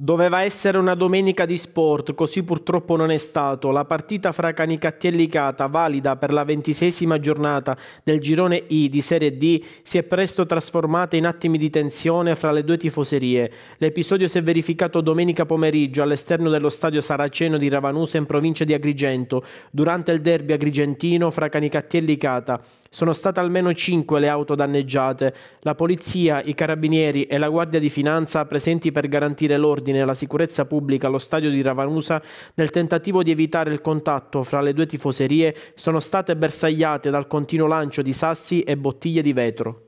Doveva essere una domenica di sport, così purtroppo non è stato. La partita fra Canicatti e Licata, valida per la ventisesima giornata del girone I di Serie D, si è presto trasformata in attimi di tensione fra le due tifoserie. L'episodio si è verificato domenica pomeriggio all'esterno dello stadio Saraceno di Ravanusa in provincia di Agrigento, durante il derby agrigentino fra Canicatti e Licata. Sono state almeno 5 le auto danneggiate. La polizia, i carabinieri e la Guardia di Finanza presenti per garantire l'ordine e la sicurezza pubblica allo stadio di Ravanusa nel tentativo di evitare il contatto fra le due tifoserie sono state bersagliate dal continuo lancio di sassi e bottiglie di vetro.